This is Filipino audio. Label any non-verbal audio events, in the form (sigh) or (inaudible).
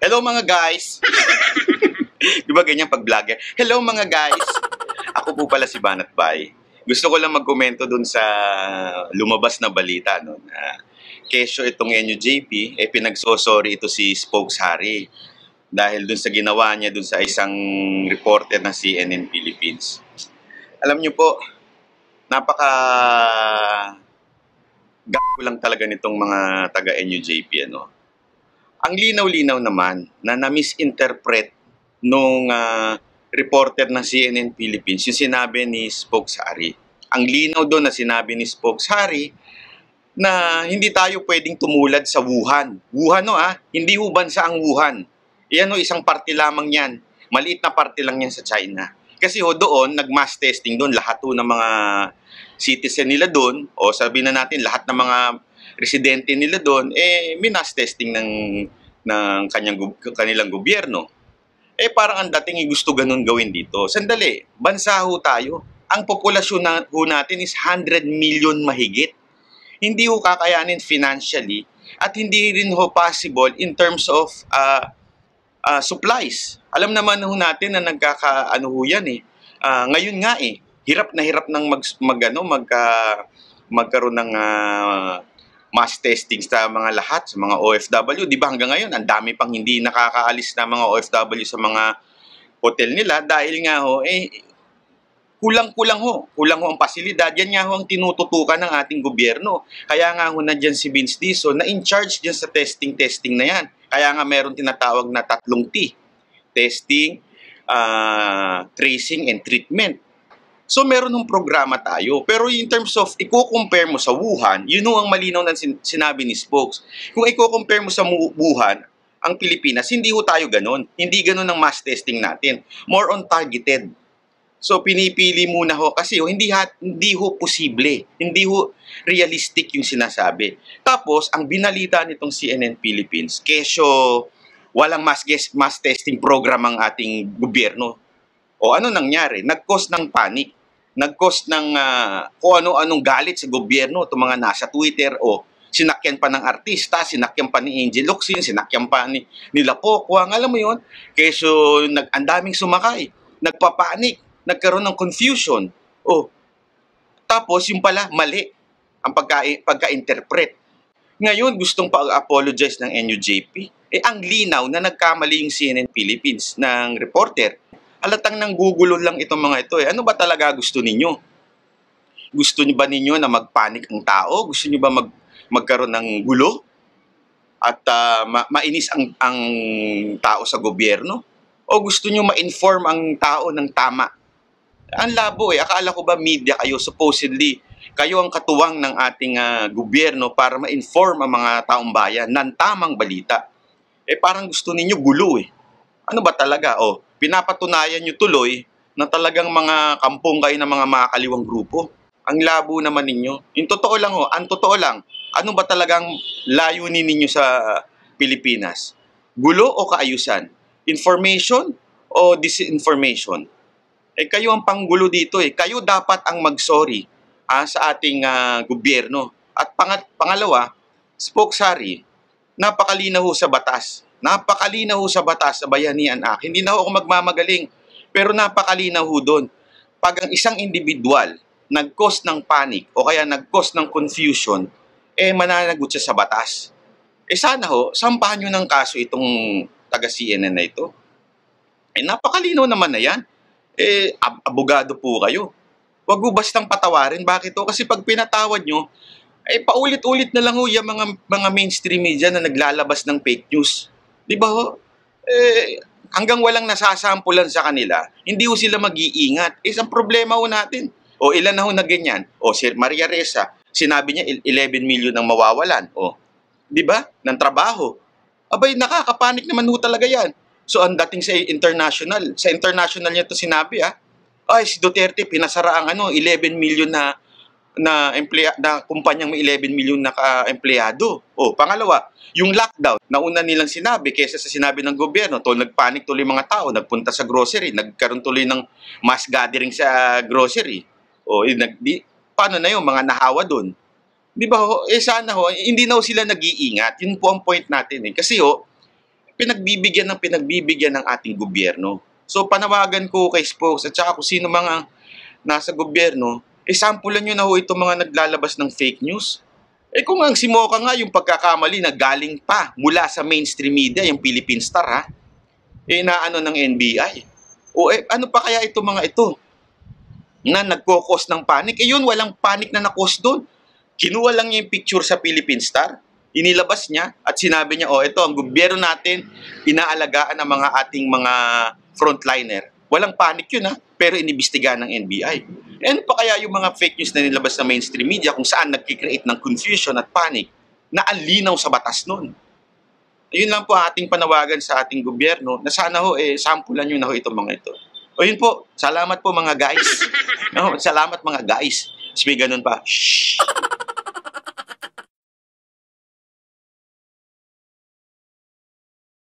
Hello mga guys! (laughs) Di ba ganyan pag vlogger? Hello mga guys! Ako po pala si Banat Bay. Gusto ko lang magkomento dun sa lumabas na balita no, na kesyo itong Enyo JP, eh pinagsosorry ito si Spokes Harry dahil dun sa ginawa niya dun sa isang reporter ng CNN Philippines. Alam niyo po, napaka gago lang talaga nitong mga taga NUJP ano ang linaw-linaw naman na na-misinterpret nung uh, reporter ng CNN Philippines yung sinabi ni Spokes Ang linaw doon na sinabi ni Spokes na hindi tayo pwedeng tumulad sa Wuhan. Wuhan no ah, hindi ho sa ang Wuhan. Iyan o isang parte lamang yan. Maliit na parte lang yan sa China. Kasi ho doon, nag-mass testing doon lahat ho ng mga citizen nila doon o sabi na natin lahat ng mga residente nila doon, eh, may mass testing ng ng kanyang, kanilang gobyerno. Eh parang ang dating eh, gusto ganun gawin dito. Sandali, bansa ho tayo. Ang populasyon na, ho natin is 100 million mahigit. Hindi ho kakayanin financially at hindi rin ho possible in terms of uh, uh, supplies. Alam naman ho natin na nagkakaano ho yan eh. Uh, ngayon nga eh, hirap na hirap nang mag, mag ano, magka, magkaroon ng uh, mass testing sa mga lahat, sa mga OFW. Di ba hanggang ngayon, ang dami pang hindi nakakaalis na mga OFW sa mga hotel nila dahil nga ho, eh, kulang-kulang ho. Kulang ho ang pasilidad. Yan nga ho ang tinututukan ng ating gobyerno. Kaya nga ho nandyan si Vince Dizon na in charge dyan sa testing-testing na yan. Kaya nga meron tinatawag na tatlong T. Testing, uh, tracing, and treatment. So meron ng programa tayo. Pero in terms of iko compare mo sa Wuhan, yun ang malinaw na sin- sinabi ni Spokes. Kung iko compare mo sa Wuhan, ang Pilipinas, hindi ho tayo ganun. Hindi ganun ang mass testing natin. More on targeted. So pinipili muna ho kasi ho, hindi, ha, hindi ho posible. Hindi ho realistic yung sinasabi. Tapos, ang binalita nitong CNN Philippines, keso walang mass, guess, mass testing program ang ating gobyerno. O ano nangyari? Nag-cause ng panic nag-cause ng uh, kung ano-anong galit sa gobyerno itong mga nasa Twitter o sinakyan pa ng artista, sinakyan pa ni Angel Luxin, sinakyan pa ni, ni Lapokwang, alam mo yon Keso nag, ang daming sumakay, nagpapanik, nagkaroon ng confusion. Oh, tapos yung pala, mali ang pagka, pagka-interpret. Ngayon, gustong pag-apologize ng NUJP. Eh, ang linaw na nagkamali yung CNN Philippines ng reporter alatang nanggugulo lang itong mga ito eh. Ano ba talaga gusto ninyo? Gusto niyo ba ninyo na magpanik ang tao? Gusto niyo ba mag, magkaroon ng gulo? At uh, ma- mainis ang, ang tao sa gobyerno? O gusto niyo ma-inform ang tao ng tama? Ang labo eh. Akala ko ba media kayo supposedly kayo ang katuwang ng ating uh, gobyerno para ma-inform ang mga taong bayan ng tamang balita. Eh parang gusto ninyo gulo eh. Ano ba talaga? Oh, pinapatunayan nyo tuloy na talagang mga kampong kayo ng mga makakaliwang grupo. Ang labo naman ninyo. Yung totoo lang ho, ang totoo lang, ano ba talagang layunin ninyo sa Pilipinas? Gulo o kaayusan? Information o disinformation? Eh kayo ang panggulo dito eh. Kayo dapat ang mag-sorry ah, sa ating uh, gobyerno. At pangat, pangalawa, spokesari, napakalinaw sa batas Napakalinaw sa batas sa bayanihan act. Hindi na ako magmamagaling, pero napakalinaw ho doon. Pag ang isang individual nag-cause ng panic o kaya nag-cause ng confusion, eh mananagot siya sa batas. Eh sana ho, sampahan nyo ng kaso itong taga-CNN na ito. Eh napakalinaw naman na yan. Eh ab- abogado po kayo. Huwag ho bastang patawarin. Bakit ho? Kasi pag pinatawad nyo, eh paulit-ulit na lang ho yung mga, mga mainstream media na naglalabas ng fake news. Di ba ho? Eh, hanggang walang nasasampulan sa kanila, hindi ho sila mag-iingat. Eh, isang problema ho natin. O ilan na ho na ganyan? O si Maria Reza, sinabi niya 11 million ang mawawalan. O, di ba? Ng trabaho. Abay, nakakapanik naman ho talaga yan. So, ang dating sa international, sa international niya to sinabi, ah, ay, si Duterte, pinasara ang ano, 11 million na na empleya, na kumpanyang may 11 milyon na empleyado. O, oh, pangalawa, yung lockdown, nauna nilang sinabi kaysa sa sinabi ng gobyerno, tol, nagpanik tuloy mga tao, nagpunta sa grocery, nagkaroon tuloy ng mass gathering sa ah, grocery. O, oh, eh, nag, di, paano na yung mga nahawa doon? Di ba eh sana ho, eh, hindi na ho sila nag-iingat. Yun po ang point natin eh. Kasi ho, pinagbibigyan ng pinagbibigyan ng ating gobyerno. So panawagan ko kay Spokes at saka kung sino mga nasa gobyerno, Esampulan nyo na ho itong mga naglalabas ng fake news. Eh kung ang simoka nga yung pagkakamali na galing pa mula sa mainstream media, yung Philippine Star ha, eh naano ng NBI. O eh, ano pa kaya itong mga ito na nagkokos ng panic? Eh yun, walang panic na nakos doon. Kinuha lang niya yung picture sa Philippine Star, inilabas niya at sinabi niya, oh ito, ang gobyerno natin, inaalagaan ang mga ating mga frontliner. Walang panic yun ha, pero inibestiga ng NBI. Ano pa kaya yung mga fake news na nilabas sa mainstream media kung saan nagkikreate ng confusion at panic na alinaw sa batas nun? Yun lang po ating panawagan sa ating gobyerno na sana ho, eh, sampulan nyo na ho itong mga ito. O yun po, salamat po mga guys. No, (laughs) oh, salamat mga guys. Sige ganun pa, shh.